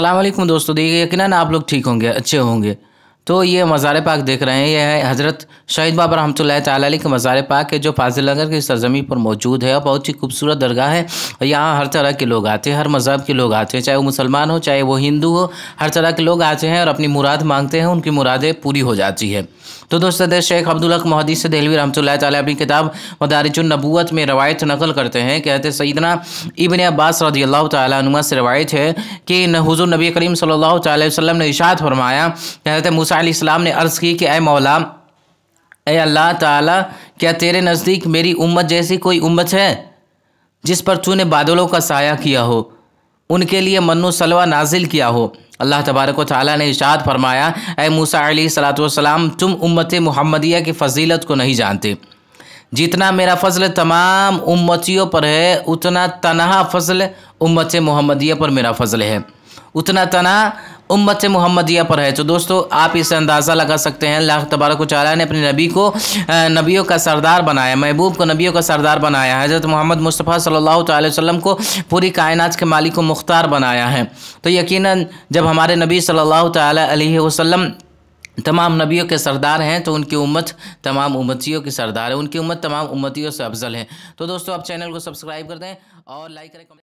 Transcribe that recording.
अल्लाम दोस्तों देखिए यकीन आप लोग ठीक होंगे अच्छे होंगे तो ये मज़ार पाक देख रहे हैं यह है हज़रत शहीद बाबा रहमत ताली के मज़ार पाक है जो फाजिल नगर की सरजमी पर मौजूद है और बहुत ही खूबसूरत दरगाह है और यहाँ हर तरह के लोग आते हैं हर मज़हब के लोग आते हैं चाहे वो मुसलमान हो चाहे वो हिंदू हो हर तरह के लोग आते हैं और अपनी मुराद मांगते हैं उनकी मुरादें पूरी हो जाती है तो दोस्तों शेख अब्दुल हक मोहदी से दहलवी रहमत ताली अपनी किताब मदारजुलनबूत में रवायत नकल करते हैं कहते सईदना इबन अब्बास रदी अल्लाह तुमा से रवायत है कि हजूर नबी करीम सल्ला वसम ने इशात फरमाया कहते मुसा इस्लाम ने अर्ज़ की कि अय मौला ए अल्लाह ताला क्या तेरे नज़दीक मेरी उम्मत जैसी कोई उम्मत है जिस पर तूने बादलों का साया किया हो उनके लिए मनु सलवा नाजिल किया हो अल्लाह तबारक व ताली ने इशाद फरमाया ए मूसा सलाम तुम उम्मत मुहम्मदिया की फजीलत को नहीं जानते जितना मेरा फजल तमाम उम्मतियों पर है उतना तनहा फजल उम्मत मुहम्मदिया पर मेरा फजल है उतना तना उम्मत मुहम्मदिया पर है तो दोस्तों आप इसे अंदाज़ा लगा सकते हैं अल्लाह तबारक वाली ने अपने नबी को नबियों का सरदार बनाया महबूब को नबियों का सरदार बनाया हज़रत मोहम्मद मुस्तफ़ा सल्ला वसम को पूरी कायनात के मालिक को मुख्तार बनाया है तो यकीन जब हमारे नबी सल्ला तसम तमाम नबियों के सरदार हैं तो उनकी उम्मत तमाम उम्मतियों के सरदार है उनकी उम्मत तमाम उम्मतियों से अफजल है तो दोस्तों आप चैनल को सब्सक्राइब कर दें और लाइक करें